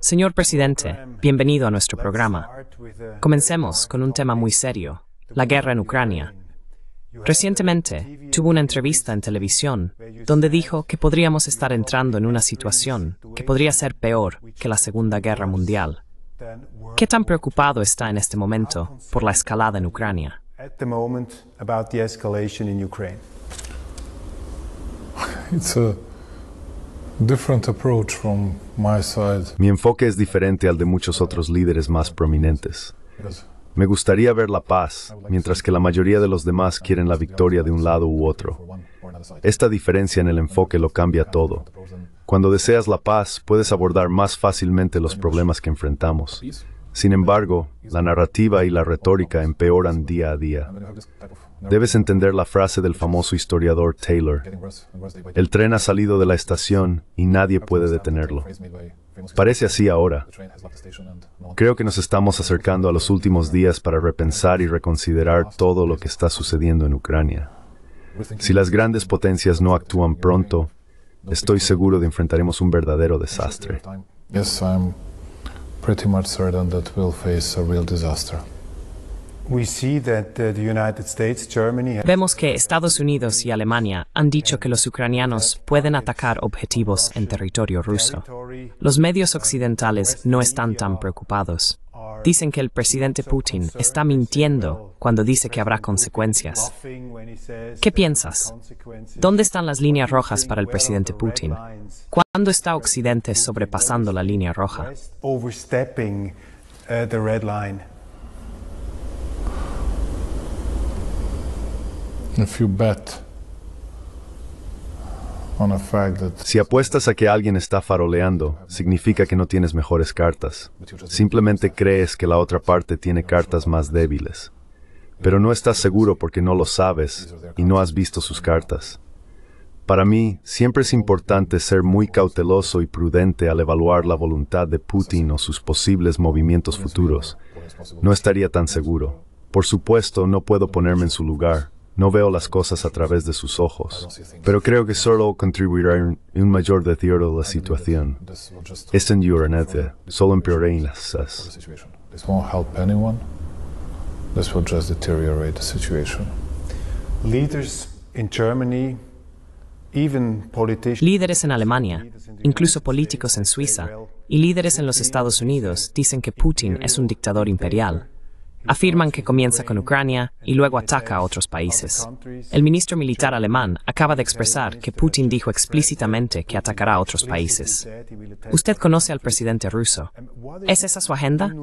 Señor presidente, bienvenido a nuestro programa. Uh, Comencemos con un tema muy serio, la guerra en Ucrania. Recientemente tuvo una entrevista en televisión donde dijo que podríamos estar entrando en una situación que podría ser peor que la Segunda Guerra Mundial. ¿Qué tan preocupado está en este momento por la escalada en Ucrania? Mi enfoque es diferente al de muchos otros líderes más prominentes. Me gustaría ver la paz, mientras que la mayoría de los demás quieren la victoria de un lado u otro. Esta diferencia en el enfoque lo cambia todo. Cuando deseas la paz, puedes abordar más fácilmente los problemas que enfrentamos. Sin embargo, la narrativa y la retórica empeoran día a día. Debes entender la frase del famoso historiador Taylor. El tren ha salido de la estación y nadie puede detenerlo. Parece así ahora. Creo que nos estamos acercando a los últimos días para repensar y reconsiderar todo lo que está sucediendo en Ucrania. Si las grandes potencias no actúan pronto, estoy seguro de enfrentaremos un verdadero desastre. Uh, Vemos que Estados Unidos y Alemania han dicho que los ucranianos pueden atacar objetivos en territorio ruso. Los medios occidentales no están tan preocupados. Dicen que el presidente Putin está mintiendo cuando dice que habrá consecuencias. ¿Qué piensas? ¿Dónde están las líneas rojas para el presidente Putin? ¿Cuándo está Occidente sobrepasando la línea roja? Si apuestas a que alguien está faroleando, significa que no tienes mejores cartas. Simplemente crees que la otra parte tiene cartas más débiles. Pero no estás seguro porque no lo sabes y no has visto sus cartas. Para mí, siempre es importante ser muy cauteloso y prudente al evaluar la voluntad de Putin o sus posibles movimientos futuros. No estaría tan seguro. Por supuesto, no puedo ponerme en su lugar, no veo las cosas a través de sus ojos, pero creo que solo contribuirá en un mayor deterioro de la situación. en solo las cosas. Líderes en Alemania, incluso políticos en Suiza y líderes en los Estados Unidos dicen que Putin es un dictador imperial afirman que comienza con Ucrania y luego ataca a otros países. El ministro militar alemán acaba de expresar que Putin dijo explícitamente que atacará a otros países. Usted conoce al presidente ruso. ¿Es esa su agenda?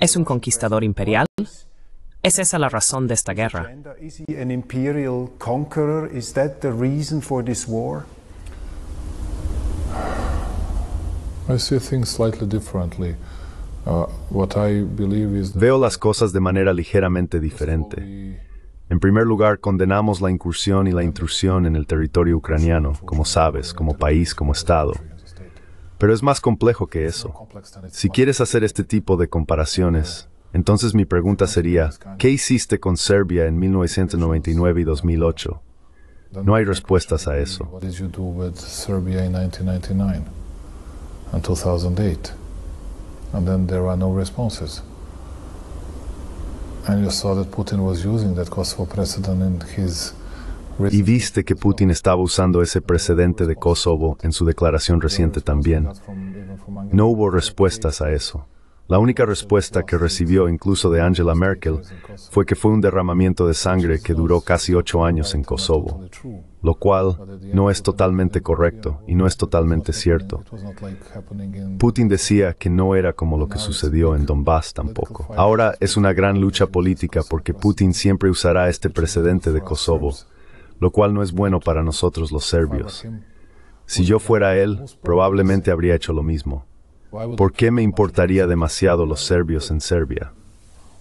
¿Es un conquistador imperial? ¿Es esa la razón de esta guerra? I see things slightly differently. Uh, Veo las cosas de manera ligeramente diferente. En primer lugar, condenamos la incursión y la intrusión en el territorio ucraniano, como sabes, como país, como Estado. Pero es más complejo que eso. Si quieres hacer este tipo de comparaciones, entonces mi pregunta sería, ¿qué hiciste con Serbia en 1999 y 2008? No hay respuestas a eso and then there Y viste que Putin estaba usando ese precedente de Kosovo en su declaración reciente también. No hubo respuestas a eso. La única respuesta que recibió incluso de Angela Merkel fue que fue un derramamiento de sangre que duró casi ocho años en Kosovo lo cual no es totalmente correcto y no es totalmente cierto. Putin decía que no era como lo que sucedió en Donbass tampoco. Ahora es una gran lucha política porque Putin siempre usará este precedente de Kosovo, lo cual no es bueno para nosotros los serbios. Si yo fuera él, probablemente habría hecho lo mismo. ¿Por qué me importaría demasiado los serbios en Serbia?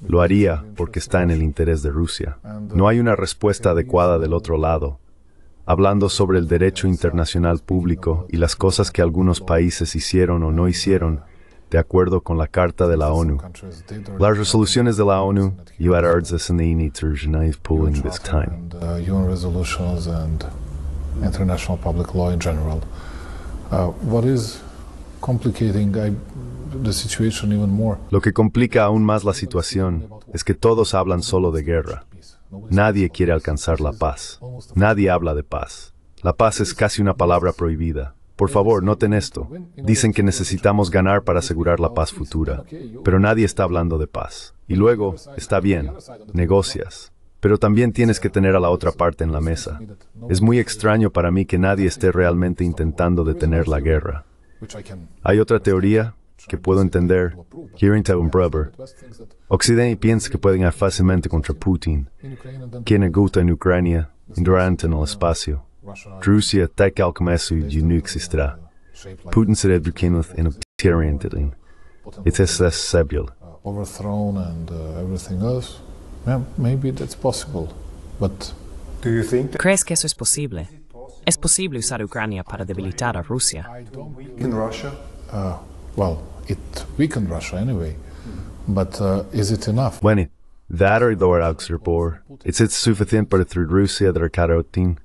Lo haría porque está en el interés de Rusia. No hay uh, una respuesta adecuada del otro lado hablando sobre el derecho internacional público y las cosas que algunos países hicieron o no hicieron de acuerdo con la Carta de la ONU. Las resoluciones de la ONU, you this time. and the situation even more? Lo que complica aún más la situación es que todos hablan solo de guerra. Nadie quiere alcanzar la paz. Nadie habla de paz. La paz es casi una palabra prohibida. Por favor, noten esto. Dicen que necesitamos ganar para asegurar la paz futura, pero nadie está hablando de paz. Y luego, está bien, negocias, pero también tienes que tener a la otra parte en la mesa. Es muy extraño para mí que nadie esté realmente intentando detener la guerra. Hay otra teoría, que puedo entender, aquí en Occidente piensa que pueden ir fácilmente contra Putin, quien en Ucrania Ucrania, durante en el espacio, Rusia que ao y y no existirá. Putin será el e y It is es Overthrown and uh, everything else. ¿Crees que eso es posible? ¿Es posible usar Ucrania para debilitar a Rusia? In Russia? Uh, it weakened Russia anyway. But uh, is it enough? Bueno, that or the Augsburg. It's it's suficient para Rusia derrotar a Putin.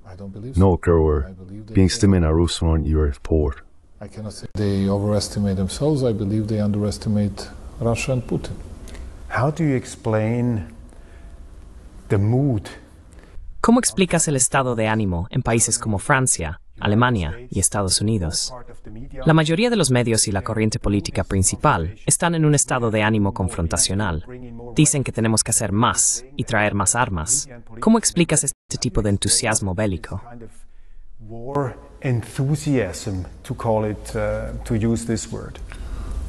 No occur. a Russian, you are poor. I cannot say they overestimate themselves. I believe they underestimate Russia and Putin. How do you explain the mood? ¿Cómo explicas el estado de ánimo en países como Francia, Alemania y Estados Unidos. La mayoría de los medios y la corriente política principal están en un estado de ánimo confrontacional. Dicen que tenemos que hacer más y traer más armas. ¿Cómo explicas este tipo de entusiasmo bélico?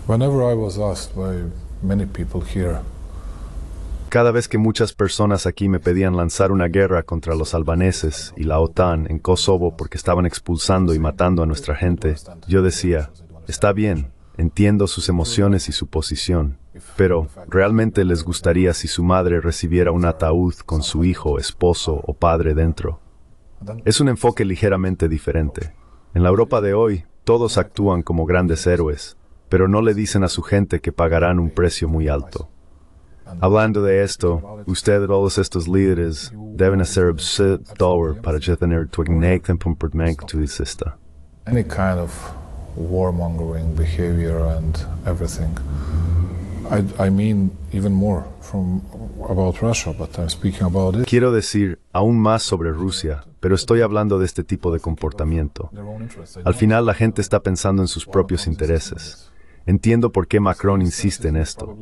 Whenever I was asked by many people cada vez que muchas personas aquí me pedían lanzar una guerra contra los albaneses y la OTAN en Kosovo porque estaban expulsando y matando a nuestra gente, yo decía, está bien, entiendo sus emociones y su posición, pero realmente les gustaría si su madre recibiera un ataúd con su hijo, esposo o padre dentro. Es un enfoque ligeramente diferente. En la Europa de hoy, todos actúan como grandes héroes, pero no le dicen a su gente que pagarán un precio muy alto. Hablando de esto, usted y todos estos líderes deben hacer todo para detener tu comportamiento turista. Any kind of warmongering Quiero decir aún más sobre Rusia, pero estoy hablando de este tipo de comportamiento. Al final la gente está pensando en sus propios intereses. Entiendo por qué Macron insiste en esto.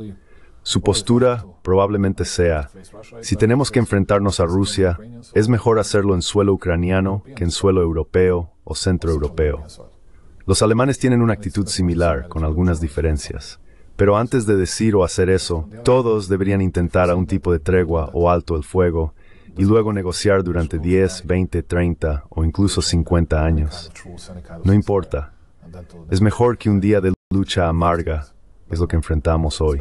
Su postura probablemente sea, si tenemos que enfrentarnos a Rusia, es mejor hacerlo en suelo ucraniano que en suelo europeo o centroeuropeo. Los alemanes tienen una actitud similar, con algunas diferencias. Pero antes de decir o hacer eso, todos deberían intentar a un tipo de tregua o alto el fuego y luego negociar durante 10, 20, 30 o incluso 50 años. No importa. Es mejor que un día de lucha amarga, es lo que enfrentamos hoy.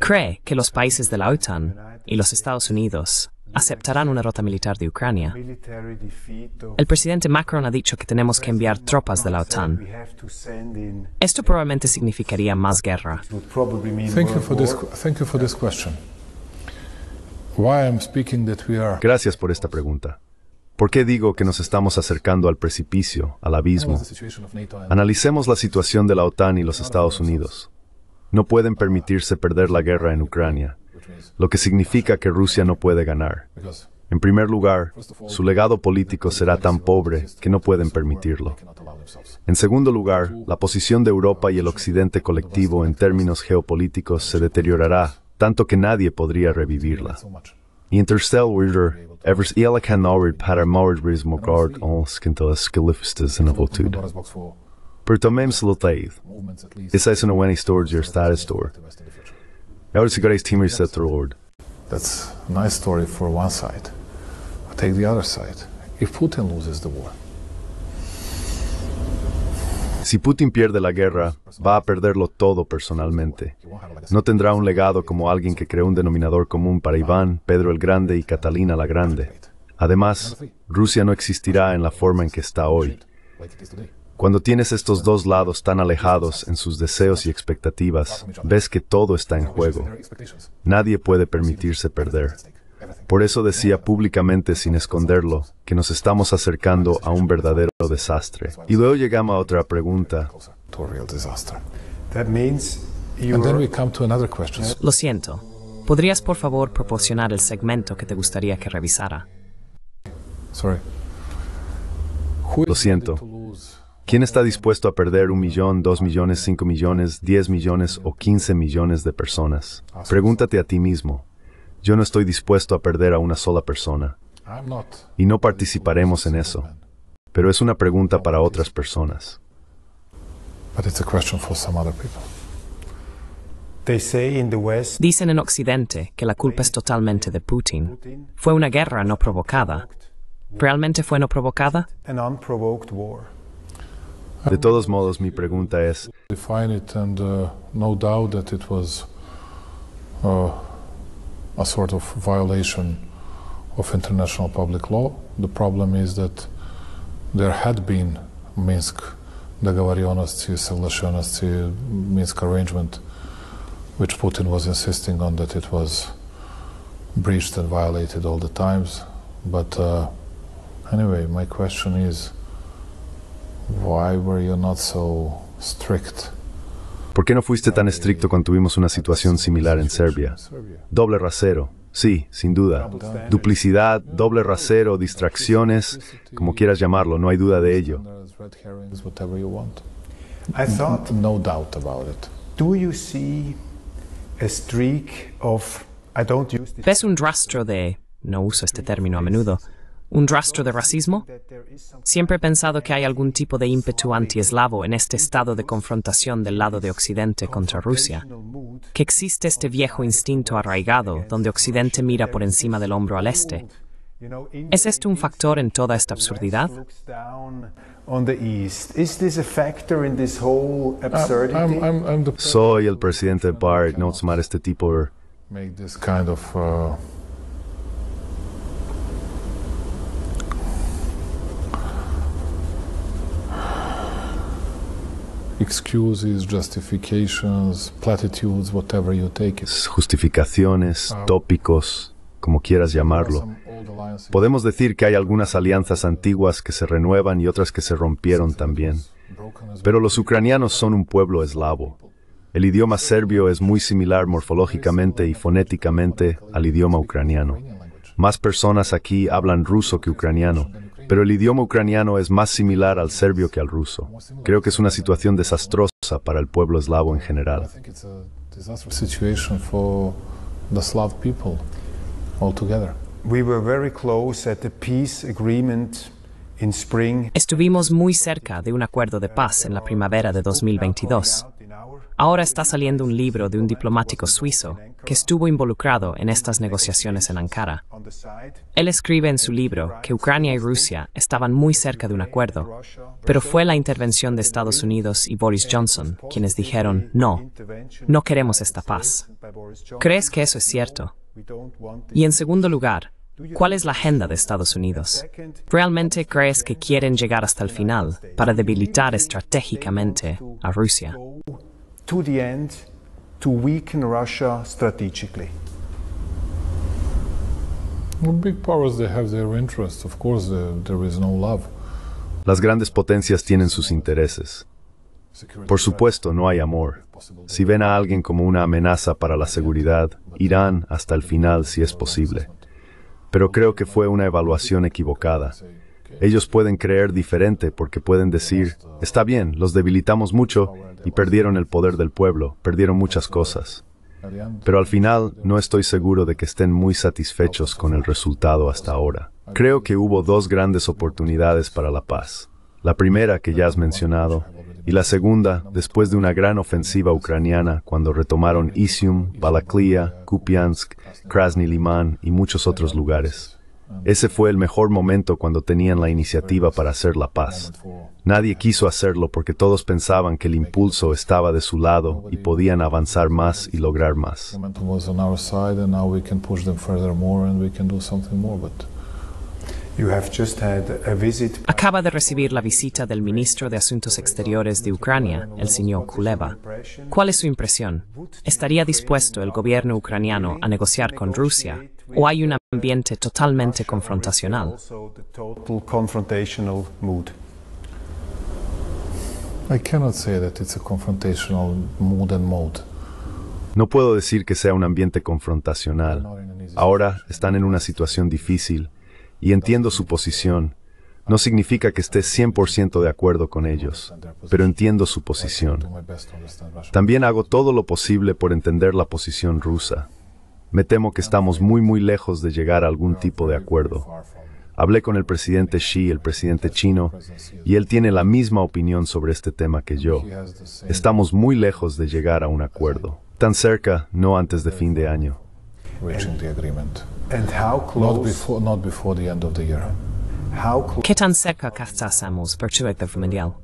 ¿Cree que los países de la OTAN y los Estados Unidos aceptarán una rota militar de Ucrania? El presidente Macron ha dicho que tenemos que enviar tropas de la OTAN. Esto probablemente significaría más guerra. Gracias por esta pregunta. ¿Por qué digo que nos estamos acercando al precipicio, al abismo? Analicemos la situación de la OTAN y los Estados Unidos. No pueden permitirse perder la guerra en Ucrania, lo que significa que Rusia no puede ganar. En primer lugar, su legado político será tan pobre que no pueden permitirlo. En segundo lugar, la posición de Europa y el Occidente colectivo en términos geopolíticos se deteriorará, tanto que nadie podría revivirla. Interstellar Evers éalacha náid par máir bris má gard on a skilifistas in a bhóúda. Bur do méim sa taid. Is é san bhhaine stores your status store. would sa goéis tíir set Lord. That's a nice story for one side. I take the other side. If Putin loses the war, Si Putin pierde la guerra, va a perderlo todo personalmente. No tendrá un legado como alguien que creó un denominador común para Iván, Pedro el Grande y Catalina la Grande. Además, Rusia no existirá en la forma en que está hoy. Cuando tienes estos dos lados tan alejados en sus deseos y expectativas, ves que todo está en juego. Nadie puede permitirse perder. Por eso decía públicamente, sin esconderlo, que nos estamos acercando a un verdadero desastre. Y luego llegamos a otra pregunta. Lo siento. ¿Podrías por favor proporcionar el segmento que te gustaría que revisara? Lo siento. ¿Quién está dispuesto a perder un millón, dos millones, cinco millones, diez millones o quince millones de personas? Pregúntate a ti mismo, yo no estoy dispuesto a perder a una sola persona. Y no participaremos en eso. Pero es una pregunta para otras personas. Dicen en Occidente que la culpa es totalmente de Putin. Fue una guerra no provocada. ¿Realmente fue no provocada? De todos modos, mi pregunta es... a sort of violation of international public law. The problem is that there had been Minsk договоренности, соглашенности, Minsk arrangement, which Putin was insisting on that it was breached and violated all the times. But uh, anyway, my question is why were you not so strict? ¿Por qué no fuiste tan estricto cuando tuvimos una situación similar en Serbia? Doble rasero. Sí, sin duda. Duplicidad, doble rasero, distracciones, como quieras llamarlo, no hay duda de ello. ¿Ves un rastro de no uso este término a menudo un rastro de racismo? Siempre he pensado que hay algún tipo de ímpetu anti-eslavo en este estado de confrontación del lado de Occidente contra Rusia, que existe este viejo instinto arraigado donde Occidente mira por encima del hombro al este. ¿Es este un factor en toda esta absurdidad? Soy el presidente Bart, no más este tipo de... Justificaciones, ah. tópicos, como quieras llamarlo. Podemos decir que hay algunas alianzas antiguas que se renuevan y otras que se rompieron también. Pero los ucranianos son un pueblo eslavo. El idioma serbio es muy similar morfológicamente y fonéticamente al idioma ucraniano. Más personas aquí hablan ruso que ucraniano, pero el idioma ucraniano es más similar al serbio que al ruso. Creo que es una situación desastrosa para el pueblo eslavo en general. Estuvimos muy cerca de un acuerdo de paz en la primavera de 2022. Ahora está saliendo un libro de un diplomático suizo que estuvo involucrado en estas negociaciones en Ankara. Él escribe en su libro que Ucrania y Rusia estaban muy cerca de un acuerdo, pero fue la intervención de Estados Unidos y Boris Johnson quienes dijeron, no, no queremos esta paz. ¿Crees que eso es cierto? Y en segundo lugar, ¿Cuál es la agenda de Estados Unidos? ¿Realmente crees que quieren llegar hasta el final para debilitar estratégicamente a Rusia? Las grandes potencias tienen sus intereses. Por supuesto, no hay amor. Si ven a alguien como una amenaza para la seguridad, irán hasta el final si es posible. Pero creo que fue una evaluación equivocada. Ellos pueden creer diferente porque pueden decir, está bien, los debilitamos mucho y perdieron el poder del pueblo, perdieron muchas cosas. Pero al final no estoy seguro de que estén muy satisfechos con el resultado hasta ahora. Creo que hubo dos grandes oportunidades para la paz. La primera que ya has mencionado y la segunda después de una gran ofensiva ucraniana cuando retomaron Isium, Balaklia, Kupiansk, Krasny Liman y muchos otros lugares. Ese fue el mejor momento cuando tenían la iniciativa para hacer la paz. Nadie quiso hacerlo porque todos pensaban que el impulso estaba de su lado y podían avanzar más y lograr más. Acaba de recibir la visita del ministro de Asuntos Exteriores de Ucrania, el señor Kuleva. ¿Cuál es su impresión? ¿Estaría dispuesto el gobierno ucraniano a negociar con Rusia o hay un ambiente totalmente confrontacional? No puedo decir que sea un ambiente confrontacional. Ahora están en una situación difícil y entiendo su posición. No significa que esté 100% de acuerdo con ellos, pero entiendo su posición. También hago todo lo posible por entender la posición rusa. Me temo que estamos muy muy lejos de llegar a algún tipo de acuerdo. Hablé con el presidente Xi, el presidente chino, y él tiene la misma opinión sobre este tema que yo. Estamos muy lejos de llegar a un acuerdo. Tan cerca, no antes de fin de año reaching the agreement. And how close? Not before, the end of the year. tan cerca estamos para čuvektavu mundial?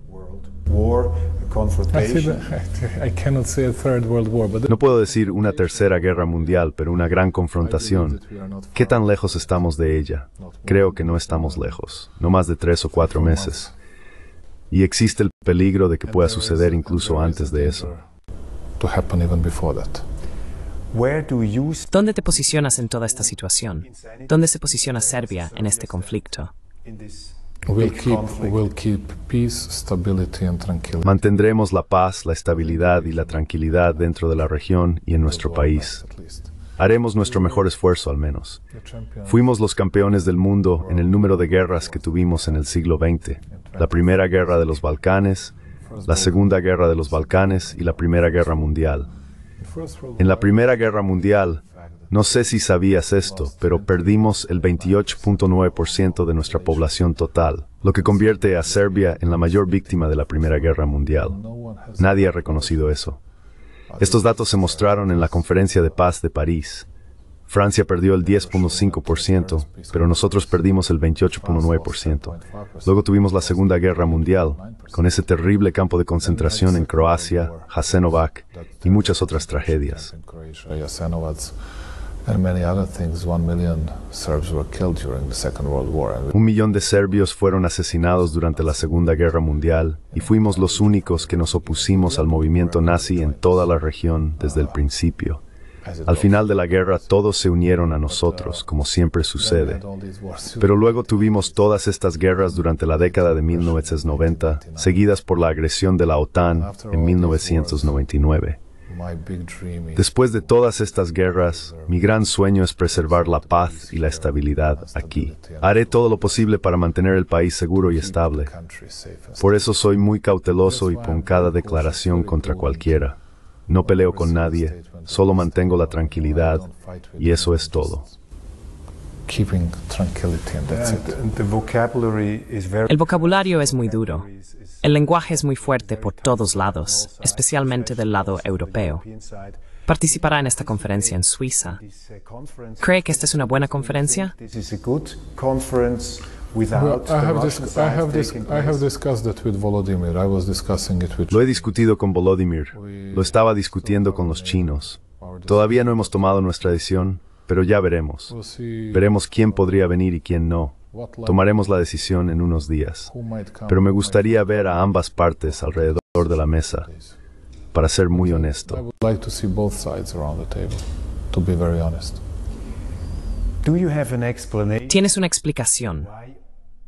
War, confrontation. no puedo decir una tercera guerra mundial, pero una gran confrontación. ¿Qué tan lejos estamos de ella? Creo que no estamos lejos, no más de tres o cuatro meses. Y existe el peligro de que pueda suceder incluso antes de eso. To happen even before that. ¿Dónde te posicionas en toda esta situación? ¿Dónde se posiciona Serbia en este conflicto? Mantendremos la paz, la estabilidad y la tranquilidad dentro de la región y en nuestro país. Haremos nuestro mejor esfuerzo al menos. Fuimos los campeones del mundo en el número de guerras que tuvimos en el siglo XX. La Primera Guerra de los Balcanes, la Segunda Guerra de los Balcanes y la Primera Guerra Mundial. En la Primera Guerra Mundial, no sé si sabías esto, pero perdimos el 28.9% de nuestra población total, lo que convierte a Serbia en la mayor víctima de la Primera Guerra Mundial. Nadie ha reconocido eso. Estos datos se mostraron en la Conferencia de Paz de París, Francia perdió el 10.5%, pero nosotros perdimos el 28.9%. Luego tuvimos la Segunda Guerra Mundial, con ese terrible campo de concentración en Croacia, Jasenovac y muchas otras tragedias. Un millón de serbios fueron asesinados durante la Segunda Guerra Mundial y fuimos los únicos que nos opusimos al movimiento nazi en toda la región desde el principio. Al final de la guerra todos se unieron a nosotros, como siempre sucede. Pero luego tuvimos todas estas guerras durante la década de 1990, seguidas por la agresión de la OTAN en 1999. Después de todas estas guerras, mi gran sueño es preservar la paz y la estabilidad aquí. Haré todo lo posible para mantener el país seguro y estable. Por eso soy muy cauteloso y con cada declaración contra cualquiera. No peleo con nadie, solo mantengo la tranquilidad y eso es todo. El vocabulario es muy duro. El lenguaje es muy fuerte por todos lados, especialmente del lado europeo. Participará en esta conferencia en Suiza. Uh, ¿Cree que esta es una buena conferencia? Lo he discutido con Volodymyr. Lo estaba discutiendo con los chinos. Todavía no hemos tomado nuestra decisión, pero ya veremos. Veremos quién podría venir y quién no. Tomaremos la decisión en unos días. Pero me gustaría ver a ambas partes alrededor de la mesa, para ser muy honesto. ¿Tienes una explicación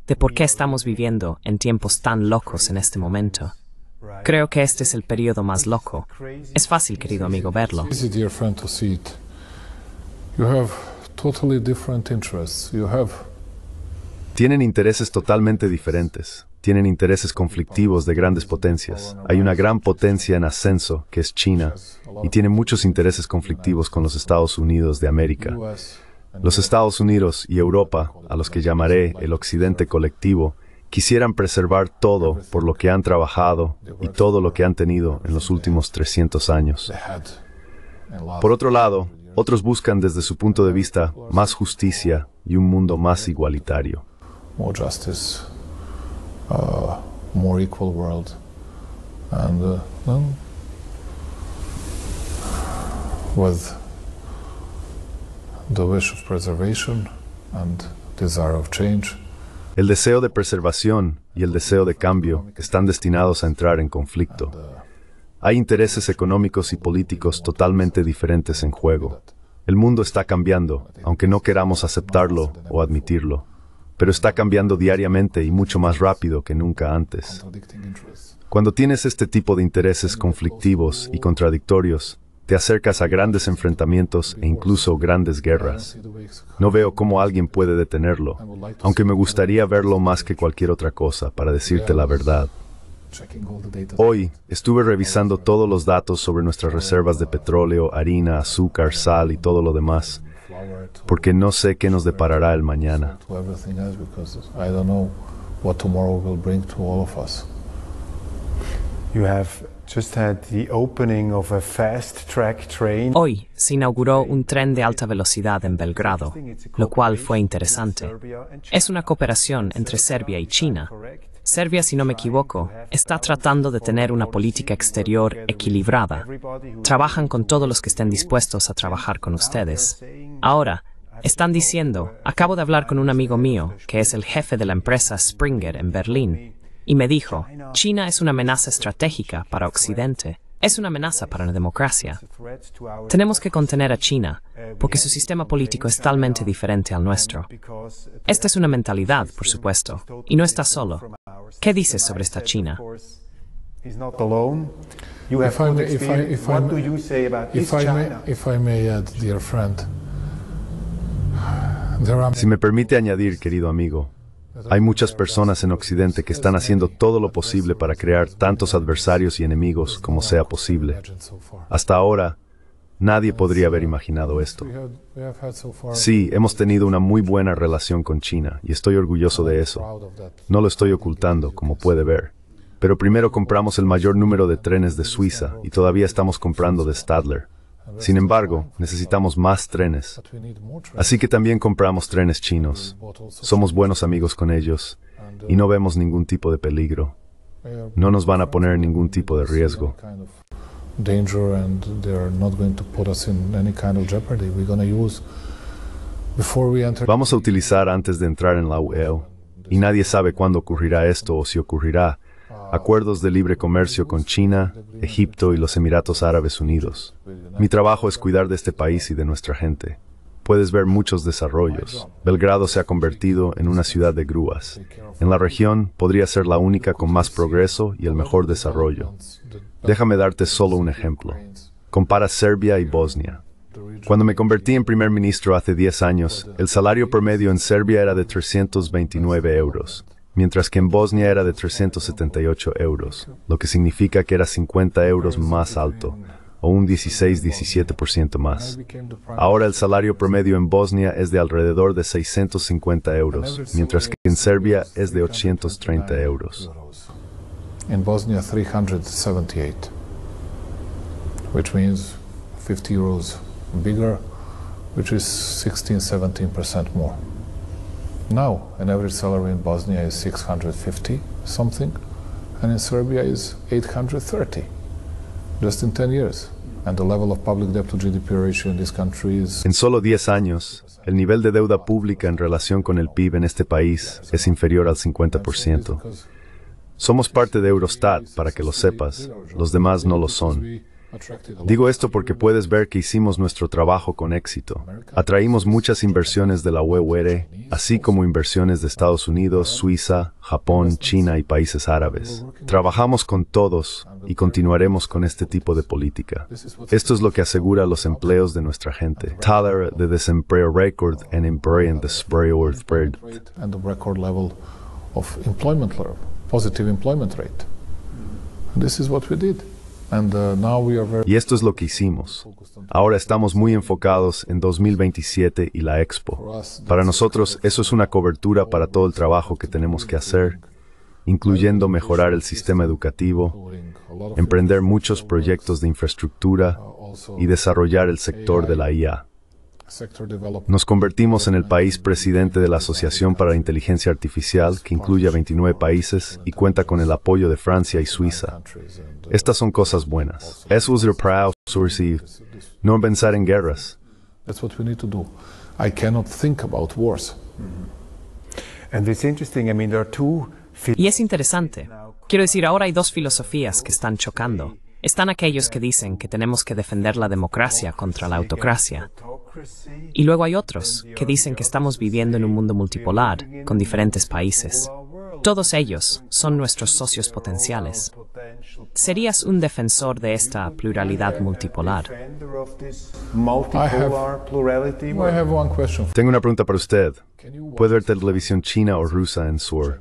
de por qué estamos viviendo en tiempos tan locos en este momento. Creo que este es el periodo más loco. Es fácil, querido amigo, verlo. Tienen intereses totalmente diferentes. Tienen intereses conflictivos de grandes potencias. Hay una gran potencia en ascenso, que es China, y tiene muchos intereses conflictivos con los Estados Unidos de América. Los Estados Unidos y Europa, a los que llamaré el Occidente colectivo, quisieran preservar todo por lo que han trabajado y todo lo que han tenido en los últimos 300 años. Por otro lado, otros buscan desde su punto de vista más justicia y un mundo más igualitario. El deseo de preservación y el deseo de cambio están destinados a entrar en conflicto. Uh, Hay intereses económicos y políticos totalmente diferentes en juego. El mundo está cambiando, aunque no queramos aceptarlo o admitirlo, pero está cambiando diariamente y mucho más rápido que nunca antes. Cuando tienes este tipo de intereses conflictivos y contradictorios, te acercas a grandes enfrentamientos e incluso grandes guerras. No veo cómo alguien puede detenerlo, aunque me gustaría verlo más que cualquier otra cosa, para decirte la verdad. Hoy estuve revisando todos los datos sobre nuestras reservas de petróleo, harina, azúcar, sal y todo lo demás, porque no sé qué nos deparará el mañana. Hoy se inauguró un tren de alta velocidad en Belgrado, lo cual fue interesante. Es una cooperación entre Serbia y China. Serbia, si no me equivoco, está tratando de tener una política exterior equilibrada. Trabajan con todos los que estén dispuestos a trabajar con ustedes. Ahora, están diciendo, acabo de hablar con un amigo mío, que es el jefe de la empresa Springer en Berlín, y me dijo, China es una amenaza estratégica para Occidente, es una amenaza para la democracia. Tenemos que contener a China porque su sistema político es talmente diferente al nuestro. Esta es una mentalidad, por supuesto, y no está solo. ¿Qué dices sobre esta China? Si me permite añadir, querido amigo, hay muchas personas en Occidente que están haciendo todo lo posible para crear tantos adversarios y enemigos como sea posible. Hasta ahora, nadie podría haber imaginado esto. Sí, hemos tenido una muy buena relación con China y estoy orgulloso de eso. No lo estoy ocultando, como puede ver. Pero primero compramos el mayor número de trenes de Suiza y todavía estamos comprando de Stadler. Sin embargo, necesitamos más trenes. Así que también compramos trenes chinos. Somos buenos amigos con ellos y no vemos ningún tipo de peligro. No nos van a poner ningún tipo de riesgo. Vamos a utilizar antes de entrar en la UE y nadie sabe cuándo ocurrirá esto o si ocurrirá, acuerdos de libre comercio con China, Egipto y los Emiratos Árabes Unidos. Mi trabajo es cuidar de este país y de nuestra gente. Puedes ver muchos desarrollos. Belgrado se ha convertido en una ciudad de grúas. En la región podría ser la única con más progreso y el mejor desarrollo. Déjame darte solo un ejemplo. Compara Serbia y Bosnia. Cuando me convertí en primer ministro hace 10 años, el salario promedio en Serbia era de 329 euros mientras que en Bosnia era de 378 euros, lo que significa que era 50 euros más alto, o un 16-17% más. Ahora el salario promedio en Bosnia es de alrededor de 650 euros, mientras que en Serbia es de 830 euros. En Bosnia 378, which means 50 euros bigger, which is 16-17% more now an average salary in Bosnia is 650 something, and in Serbia is 830, just in 10 years. And the level of public debt to GDP ratio in this country is... En solo 10 años, el nivel de deuda pública en relación con el PIB en este país es inferior al 50%. Somos parte de Eurostat, para que lo sepas, los demás no lo son. Digo esto porque puedes ver que hicimos nuestro trabajo con éxito. Atraímos muchas inversiones de la UER, así como inversiones de Estados Unidos, Suiza, Japón, China y países árabes. Trabajamos con todos y continuaremos con este tipo de política. Esto es lo que asegura los empleos de nuestra gente. Taller de Desempleo Record and And record This is what we did. Uh, y esto es lo que hicimos. Ahora estamos muy enfocados en 2027 y la expo. Para nosotros eso es una cobertura para todo el trabajo que tenemos que hacer, incluyendo mejorar el sistema educativo, emprender muchos uh, proyectos de infraestructura y desarrollar el sector de la IA. Nos convertimos en el país presidente de la Asociación para la Inteligencia Artificial, que incluye a 29 países y cuenta con el apoyo de Francia y Suiza. Estas son cosas buenas. Eso es lo que No pensar en guerras. Y es interesante. Quiero decir, ahora hay dos filosofías que están chocando. Están aquellos que dicen que tenemos que defender la democracia contra la autocracia, y luego hay otros que dicen que estamos viviendo en un mundo multipolar, con diferentes países. Todos ellos son nuestros socios potenciales. ¿Serías un defensor de esta pluralidad multipolar? Tengo una pregunta para usted. ¿Puede ver televisión china o rusa en Sur?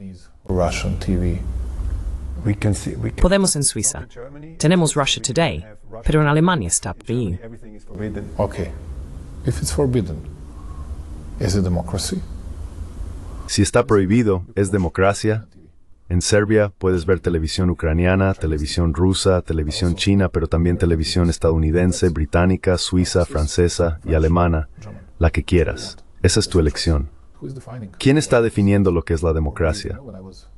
Podemos en Suiza. Tenemos Russia Today, pero en Alemania está bien. Okay. Si está prohibido, ¿es democracia? En Serbia puedes ver televisión ucraniana, televisión rusa, televisión china, pero también televisión estadounidense, británica, suiza, francesa y alemana, la que quieras. Esa es tu elección. ¿Quién está definiendo lo que es la democracia?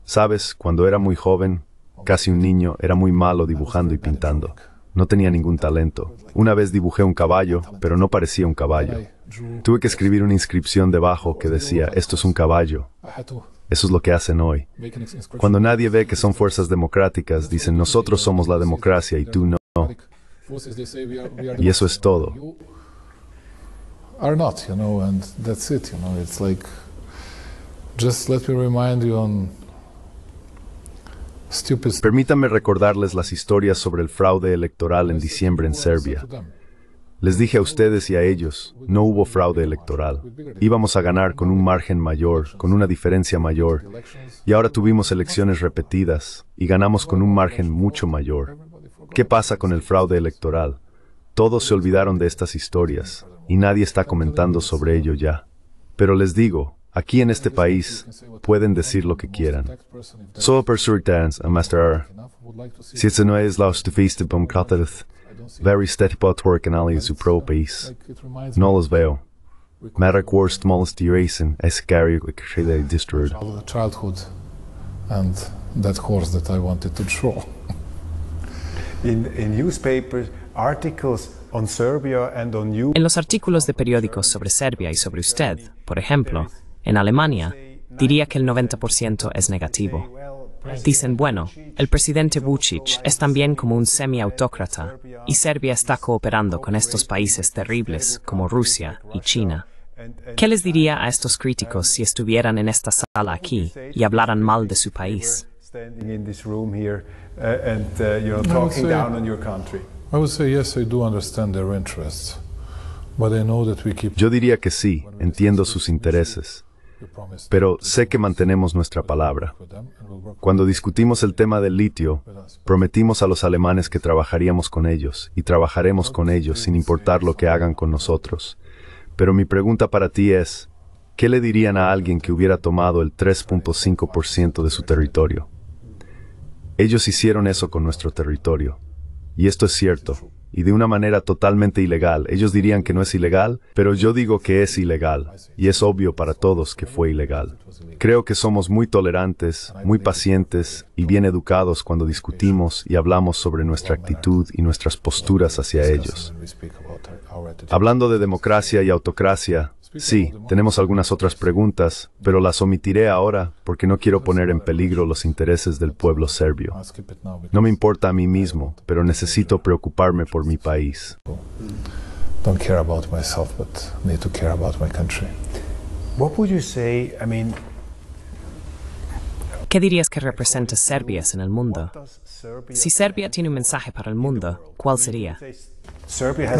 Sabes, cuando era muy joven, casi un niño, era muy malo dibujando y pintando. No tenía ningún talento. Una vez dibujé un caballo, pero no parecía un caballo. Tuve que escribir una inscripción debajo que decía, esto es un caballo. Eso es lo que hacen hoy. Cuando nadie ve que son fuerzas democráticas, dicen, nosotros somos la democracia y tú no. Y eso es todo. Just let me remind you on Permítame Permítanme recordarles las historias sobre el fraude electoral en diciembre en Serbia. Les dije a ustedes y a ellos, no hubo fraude electoral. Íbamos a ganar con un margen mayor, con una diferencia mayor, y ahora tuvimos elecciones repetidas y ganamos con un margen mucho mayor. ¿Qué pasa con el fraude electoral? Todos se olvidaron de estas historias, y nadie está comentando sobre ello ya. Pero les digo, Aquí en este país pueden decir lo que quieran. por Berserkdans och Master R. Si es no es la feastet de Mkataret. Very steady på twerken su pro país. los veo. Marak worst smallest erasing as Gary Shade destroyed. Childhood and that horse that I wanted to draw. in, in articles En los artículos de periódicos sobre Serbia y sobre usted, por ejemplo, en Alemania, diría que el 90% es negativo. Dicen, bueno, el presidente Vucic es también como un semi-autócrata y Serbia está cooperando con estos países terribles como Rusia y China. ¿Qué les diría a estos críticos si estuvieran en esta sala aquí y hablaran mal de su país? Uh, uh, Yo diría que sí, entiendo sus intereses pero sé que mantenemos nuestra palabra. Cuando discutimos el tema del litio, prometimos a los alemanes que trabajaríamos con ellos y trabajaremos con ellos sin importar lo que hagan con nosotros. Pero mi pregunta para ti es, ¿qué le dirían a alguien que hubiera tomado el 3.5% de su territorio? Ellos hicieron eso con nuestro territorio. Y esto es cierto, y de una manera totalmente ilegal. Ellos dirían que no es ilegal, pero yo digo que es ilegal, y es obvio para todos que fue ilegal. Creo que somos muy tolerantes, muy pacientes y bien educados cuando discutimos y hablamos sobre nuestra actitud y nuestras posturas hacia ellos. Hablando de democracia y autocracia, Sí, tenemos algunas otras preguntas, pero las omitiré ahora porque no quiero poner en peligro los intereses del pueblo serbio. No me importa a mí mismo, pero necesito preocuparme por mi país. ¿Qué dirías que representa Serbia en el mundo? Si Serbia tiene un mensaje para el mundo, ¿cuál sería? Serbia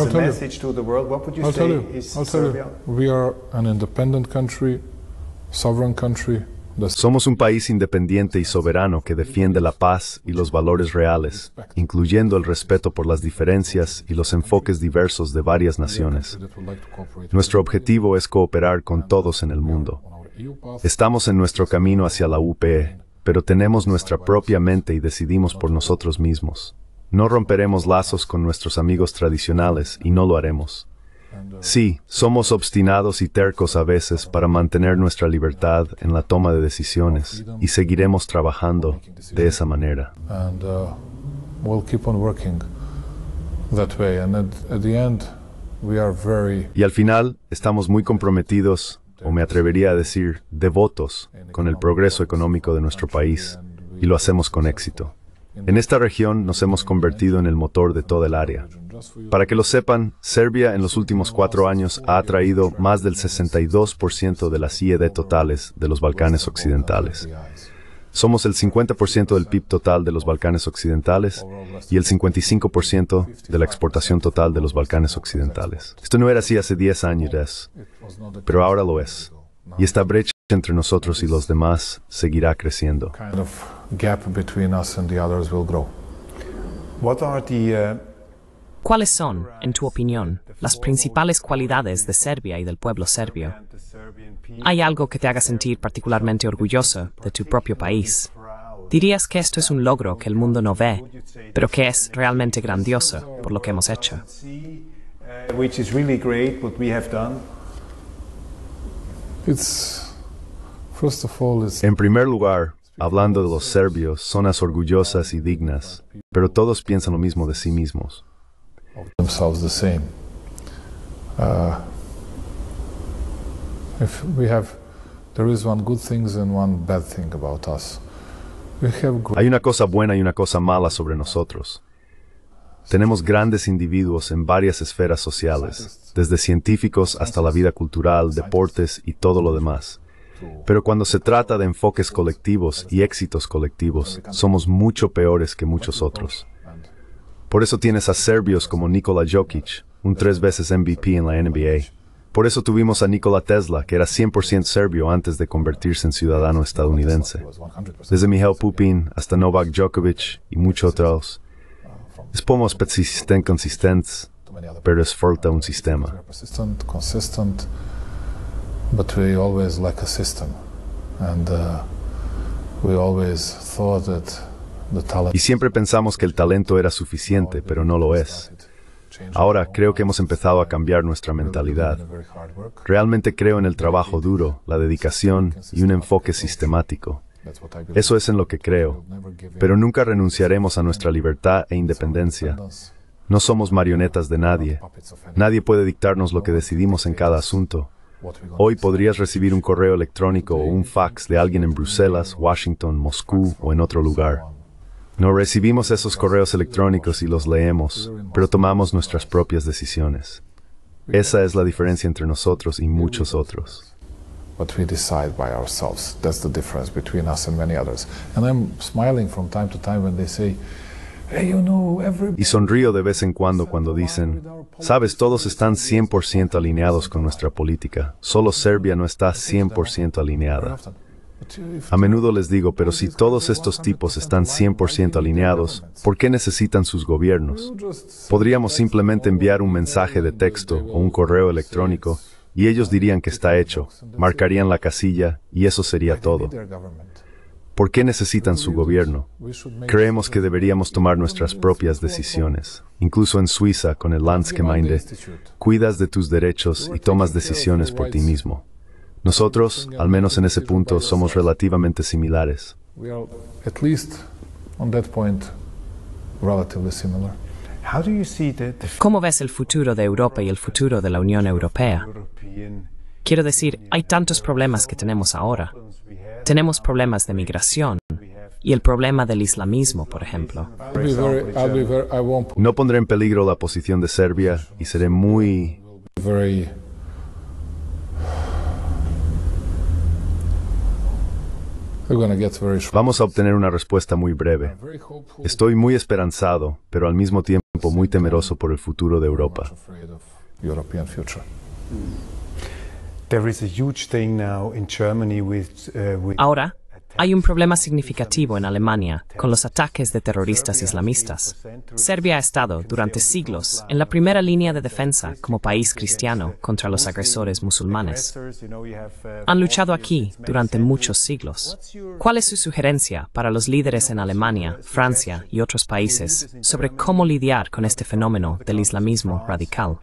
Somos un país independiente y soberano que defiende la paz y los valores reales, incluyendo el respeto por las diferencias y los enfoques diversos de varias naciones. Nuestro objetivo es cooperar con todos en el mundo. Estamos en nuestro camino hacia la UPE, pero tenemos nuestra propia mente y decidimos por nosotros mismos. No romperemos lazos con nuestros amigos tradicionales y no lo haremos. Sí, somos obstinados y tercos a veces para mantener nuestra libertad en la toma de decisiones y seguiremos trabajando de esa manera. Y al final, estamos muy comprometidos o me atrevería a decir, devotos con el progreso económico de nuestro país, y lo hacemos con éxito. En esta región nos hemos convertido en el motor de toda el área. Para que lo sepan, Serbia en los últimos cuatro años ha atraído más del 62% de las IED totales de los Balcanes Occidentales. Somos el 50% del PIB total de los Balcanes Occidentales y el 55% de la exportación total de los Balcanes Occidentales. Esto no era así hace 10 años, pero ahora lo es. Y esta brecha entre nosotros y los demás seguirá creciendo. Uh, ¿Cuáles son, en tu opinión, las principales cualidades de Serbia y del pueblo serbio? ¿Hay algo que te haga sentir particularmente orgulloso de tu propio país? Dirías que esto es un logro que el mundo no ve, pero que es realmente grandioso por lo que hemos hecho. En primer lugar, hablando de los serbios, zonas orgullosas y dignas, pero todos piensan lo mismo de sí mismos. Hay una cosa buena y una cosa mala sobre nosotros. Tenemos grandes individuos en varias esferas sociales, desde científicos hasta la vida cultural, deportes y todo lo demás. Pero cuando se trata de enfoques colectivos y éxitos colectivos, somos mucho peores que muchos otros. Por eso tienes a serbios como Nikola Jokic, un tres veces MVP en la NBA, por eso tuvimos a Nikola Tesla, que era 100% serbio antes de convertirse en ciudadano estadounidense. Desde Mihail Pupin hasta Novak Djokovic y muchos otros. Es persistentes consistente, pero es falta un sistema. Uh, y siempre pensamos que el talento era suficiente, pero no lo es. Ahora creo que hemos empezado a cambiar nuestra mentalidad. Realmente creo en el trabajo duro, la dedicación y un enfoque sistemático. Eso es en lo que creo. Pero nunca renunciaremos a nuestra libertad e independencia. No somos marionetas de nadie. Nadie puede dictarnos lo que decidimos en cada asunto. Hoy podrías recibir un correo electrónico o un fax de alguien en Bruselas, Washington, Moscú o en otro lugar. No recibimos esos correos electrónicos y los leemos, pero tomamos nuestras propias decisiones. Esa es la diferencia entre nosotros y muchos otros. Y sonrío de vez en cuando cuando dicen, sabes, todos están 100% alineados con nuestra política, solo Serbia no está 100% alineada. A menudo les digo, pero si todos estos tipos están 100% alineados, ¿por qué necesitan sus gobiernos? Podríamos simplemente enviar un mensaje de texto o un correo electrónico y ellos dirían que está hecho, marcarían la casilla y eso sería todo. ¿Por qué necesitan su gobierno? Creemos que deberíamos tomar nuestras propias decisiones. Incluso en Suiza, con el Landsgemeinde, cuidas de tus derechos y tomas decisiones por ti mismo. Nosotros, al menos en ese punto, somos relativamente similares. ¿Cómo ves el futuro de Europa y el futuro de la Unión Europea? Quiero decir, hay tantos problemas que tenemos ahora. Tenemos problemas de migración y el problema del islamismo, por ejemplo. No pondré en peligro la posición de Serbia y seré muy Vamos a obtener una respuesta muy breve. Estoy muy esperanzado, pero al mismo tiempo muy temeroso por el futuro de Europa. Ahora, hay un problema significativo en Alemania con los ataques de terroristas islamistas. Serbia ha estado durante siglos en la primera línea de defensa como país cristiano contra los agresores musulmanes. Han luchado aquí durante muchos siglos. ¿Cuál es su sugerencia para los líderes en Alemania, Francia y otros países sobre cómo lidiar con este fenómeno del islamismo radical?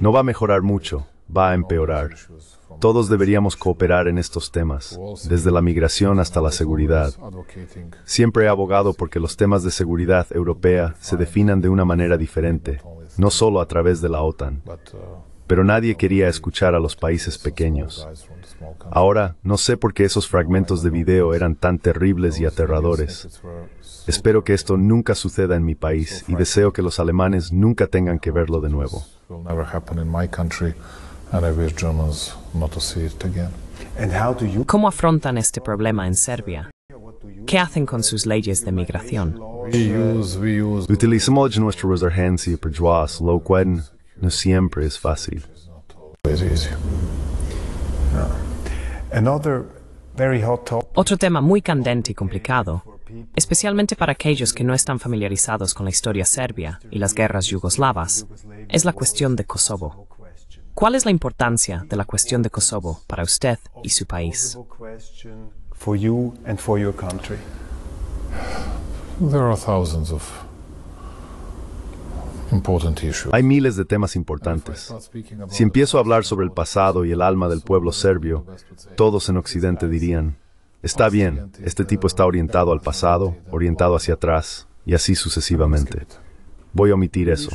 No va a mejorar mucho, va a empeorar. Todos deberíamos cooperar en estos temas, desde la migración hasta la seguridad. Siempre he abogado porque los temas de seguridad europea se definan de una manera diferente, no solo a través de la OTAN. Pero nadie quería escuchar a los países pequeños. Ahora, no sé por qué esos fragmentos de video eran tan terribles y aterradores. Espero que esto nunca suceda en mi país y deseo que los alemanes nunca tengan que verlo de nuevo. ¿Cómo afrontan este problema en Serbia? ¿Qué hacen con sus leyes de migración? Utilizamos nuestra urgencia para lo cual no siempre es fácil. Otro tema muy candente y complicado especialmente para aquellos que no están familiarizados con la historia serbia y las guerras yugoslavas, es la cuestión de Kosovo. ¿Cuál es la importancia de la cuestión de Kosovo para usted y su país? Hay miles de temas importantes. Si empiezo a hablar sobre el pasado y el alma del pueblo serbio, todos en Occidente dirían, Está bien, este tipo está orientado al pasado, orientado hacia atrás, y así sucesivamente. Voy a omitir eso.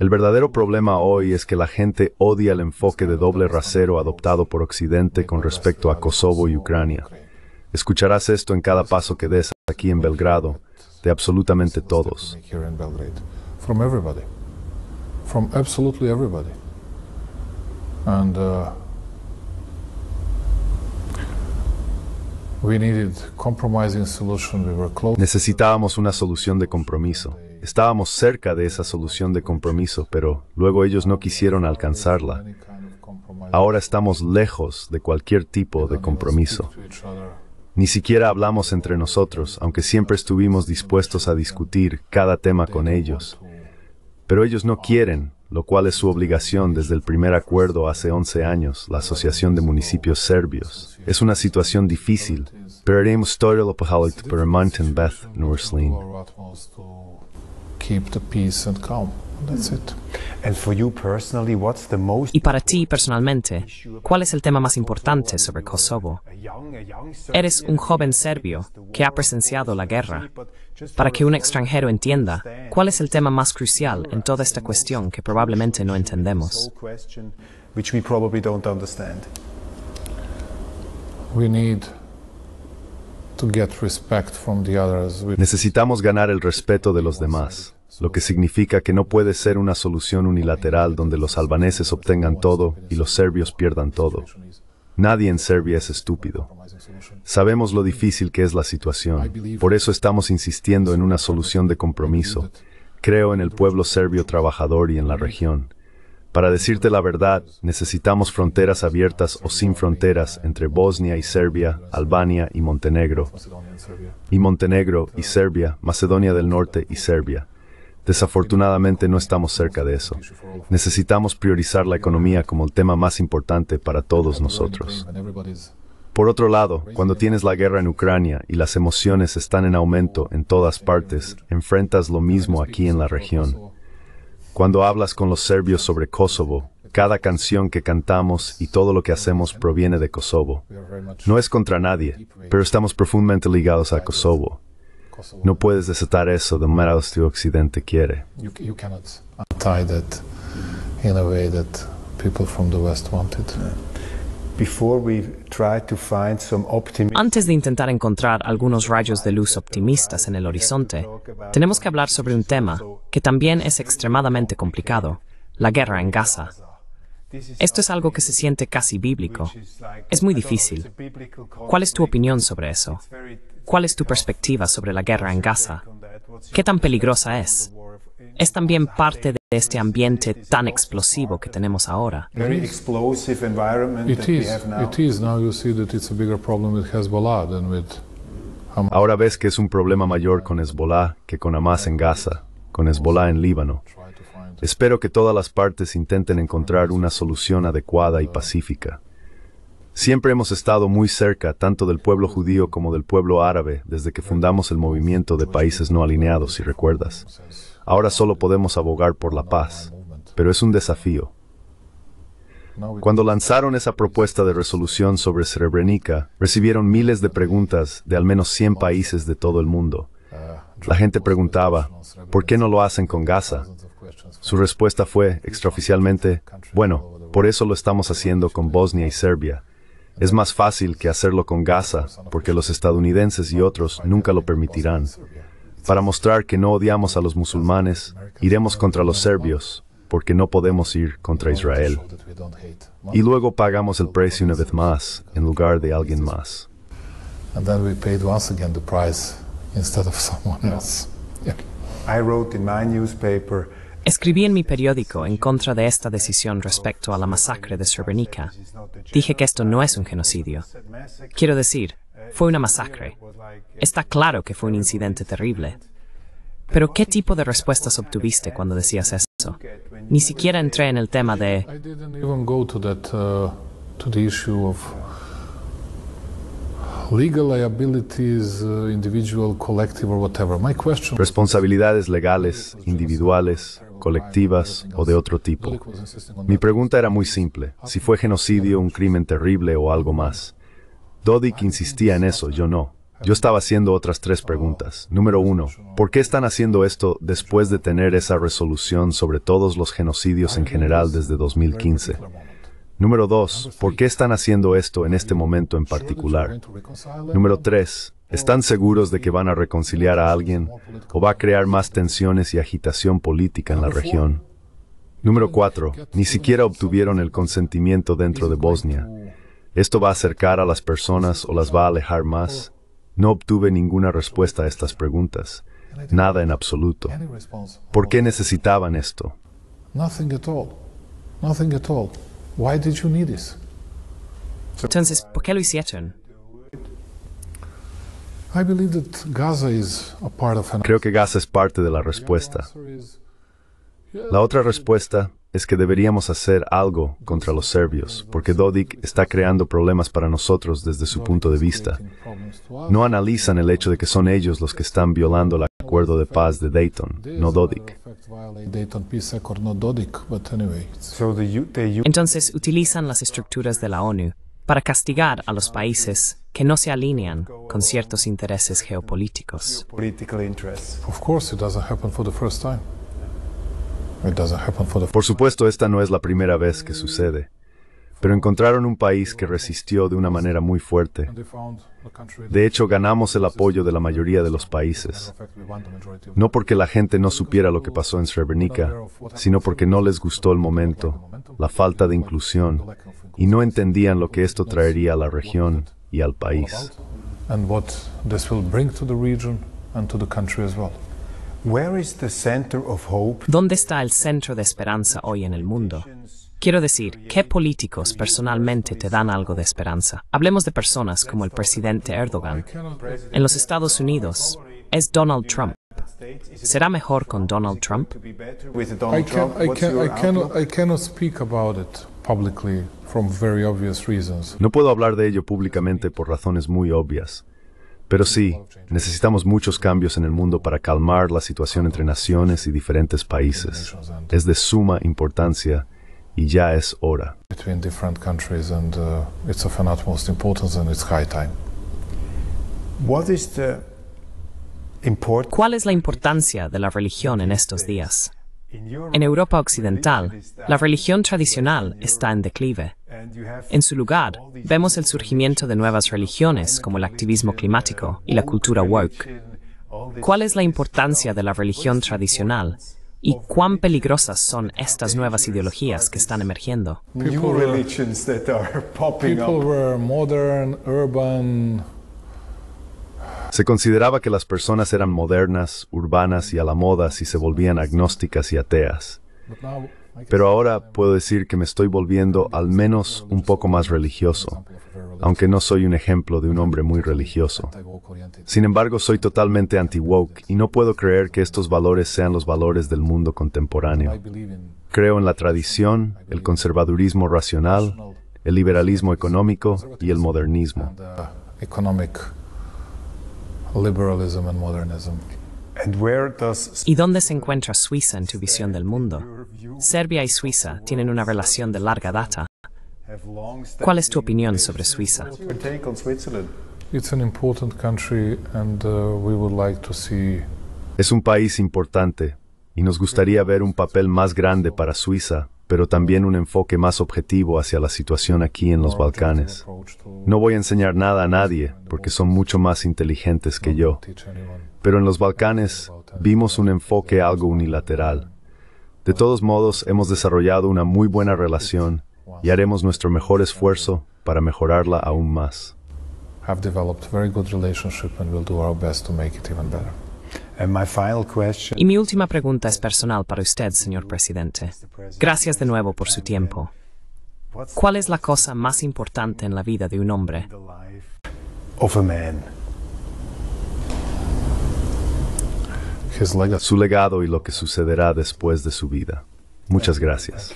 El verdadero problema hoy es que la gente odia el enfoque de doble rasero adoptado por Occidente con respecto a Kosovo y Ucrania. Escucharás esto en cada paso que des aquí en Belgrado, de absolutamente todos. Necesitábamos una solución de compromiso. Estábamos cerca de esa solución de compromiso, pero luego ellos no quisieron alcanzarla. Ahora estamos lejos de cualquier tipo de compromiso. Ni siquiera hablamos entre nosotros, aunque siempre estuvimos dispuestos a discutir cada tema con ellos. Pero ellos no quieren, lo cual es su obligación desde el primer acuerdo hace 11 años, la Asociación de Municipios Serbios. Es una situación difícil, pero haremos todo lo posible para mantener la paz en Y para ti personalmente, ¿cuál es el tema más importante sobre Kosovo? Eres un joven serbio que ha presenciado la guerra, para que un extranjero entienda cuál es el tema más crucial en toda esta cuestión que probablemente no entendemos. Necesitamos ganar el respeto de los demás, lo que significa que no puede ser una solución unilateral donde los albaneses obtengan todo y los serbios pierdan todo. Nadie en Serbia es estúpido. Sabemos lo difícil que es la situación, por eso estamos insistiendo en una solución de compromiso. Creo en el pueblo serbio trabajador y en la región. Para decirte la verdad, necesitamos fronteras abiertas o sin fronteras entre Bosnia y Serbia, Albania y Montenegro, y Montenegro y Serbia, Macedonia del Norte y Serbia. Desafortunadamente no estamos cerca de eso. Necesitamos priorizar la economía como el tema más importante para todos nosotros. Por otro lado, cuando tienes la guerra en Ucrania y las emociones están en aumento en todas partes, enfrentas lo mismo aquí en la región. Cuando hablas con los serbios sobre Kosovo, cada canción que cantamos y todo lo que hacemos proviene de Kosovo. No es contra nadie, pero estamos profundamente ligados a Kosovo. No puedes desatar eso de manera que Occidente quiere. people from the West wanted. Antes de intentar encontrar algunos rayos de luz optimistas en el horizonte, tenemos que hablar sobre un tema que también es extremadamente complicado, la guerra en Gaza. Esto es algo que se siente casi bíblico. Es muy difícil. ¿Cuál es tu opinión sobre eso? ¿Cuál es tu perspectiva sobre la guerra en Gaza? ¿Qué tan peligrosa es? Es también parte de este ambiente tan explosivo que tenemos ahora. Ahora ves que es un problema mayor con Hezbollah que con Hamas en Gaza, con Hezbollah en Líbano. Espero que todas las partes intenten encontrar una solución adecuada y pacífica. Siempre hemos estado muy cerca tanto del pueblo judío como del pueblo árabe desde que fundamos el movimiento de países no alineados, si recuerdas. Ahora solo podemos abogar por la paz, pero es un desafío. Cuando lanzaron esa propuesta de resolución sobre Srebrenica, recibieron miles de preguntas de al menos 100 países de todo el mundo. La gente preguntaba, ¿por qué no lo hacen con Gaza? Su respuesta fue, extraoficialmente, bueno, por eso lo estamos haciendo con Bosnia y Serbia. Es más fácil que hacerlo con Gaza, porque los estadounidenses y otros nunca lo permitirán. Para mostrar que no odiamos a los musulmanes, iremos contra los serbios, porque no podemos ir contra Israel. Y luego pagamos el precio una vez más, en lugar de alguien más. Escribí en mi periódico en contra de esta decisión respecto a la masacre de Srebrenica. Dije que esto no es un genocidio. Quiero decir, fue una masacre. Está claro que fue un incidente terrible. Pero ¿qué tipo de respuestas obtuviste cuando decías eso? Ni siquiera entré en el tema de... Responsabilidades legales, individuales, colectivas o de otro tipo. Mi pregunta era muy simple, si fue genocidio, un crimen terrible o algo más. Dodik insistía en eso, yo no. Yo estaba haciendo otras tres preguntas. Número uno, ¿por qué están haciendo esto después de tener esa resolución sobre todos los genocidios en general desde 2015? Número dos, ¿por qué están haciendo esto en este momento en particular? Número tres, ¿están seguros de que van a reconciliar a alguien o va a crear más tensiones y agitación política en la región? Número cuatro, ni siquiera obtuvieron el consentimiento dentro de Bosnia. ¿Esto va a acercar a las personas o las va a alejar más? No obtuve ninguna respuesta a estas preguntas. Nada en absoluto. ¿Por qué necesitaban esto? Entonces, ¿por qué lo hicieron? Creo que Gaza es parte de la respuesta. La otra respuesta es que deberíamos hacer algo contra los serbios, porque Dodik está creando problemas para nosotros desde su punto de vista. No analizan el hecho de que son ellos los que están violando el acuerdo de paz de Dayton, no Dodik. Entonces utilizan las estructuras de la ONU para castigar a los países que no se alinean con ciertos intereses geopolíticos. Por supuesto, esta no es la primera vez que sucede, pero encontraron un país que resistió de una manera muy fuerte. De hecho, ganamos el apoyo de la mayoría de los países. No porque la gente no supiera lo que pasó en Srebrenica, sino porque no les gustó el momento, la falta de inclusión, y no entendían lo que esto traería a la región y al país. ¿Dónde está el centro de esperanza hoy en el mundo? Quiero decir, ¿qué políticos personalmente te dan algo de esperanza? Hablemos de personas como el presidente Erdogan. En los Estados Unidos es Donald Trump. ¿Será mejor con Donald Trump? No puedo hablar de ello públicamente por razones muy obvias. Pero sí, necesitamos muchos cambios en el mundo para calmar la situación entre naciones y diferentes países. Es de suma importancia y ya es hora. Uh, ¿Cuál es la importancia de la religión en estos días? En Europa Occidental, la religión tradicional está en declive. En su lugar, vemos el surgimiento de nuevas religiones como el activismo climático y la cultura woke. ¿Cuál es la importancia de la religión tradicional y cuán peligrosas son estas nuevas ideologías que están emergiendo? se consideraba que las personas eran modernas, urbanas y a la moda si se volvían agnósticas y ateas. Pero ahora puedo decir que me estoy volviendo al menos un poco más religioso, aunque no soy un ejemplo de un hombre muy religioso. Sin embargo, soy totalmente anti-woke y no puedo creer que estos valores sean los valores del mundo contemporáneo. Creo en la tradición, el conservadurismo racional, el liberalismo económico y el modernismo. Uh, ¿Y dónde se encuentra Suiza en tu visión del mundo? Serbia y Suiza tienen una relación de larga data. ¿Cuál es tu opinión sobre Suiza? Uh, es un país importante y nos gustaría ver un papel más grande para Suiza pero también un enfoque más objetivo hacia la situación aquí en los Balcanes. No voy a enseñar nada a nadie, porque son mucho más inteligentes que yo, pero en los Balcanes vimos un enfoque algo unilateral. De todos modos, hemos desarrollado una muy buena relación y haremos nuestro mejor esfuerzo para mejorarla aún más. have developed very good relationship and do our best to make it even y mi última pregunta es personal para usted, señor presidente. Gracias de nuevo por su tiempo. ¿Cuál es la cosa más importante en la vida de un hombre? Su legado y lo que sucederá después de su vida. Muchas gracias.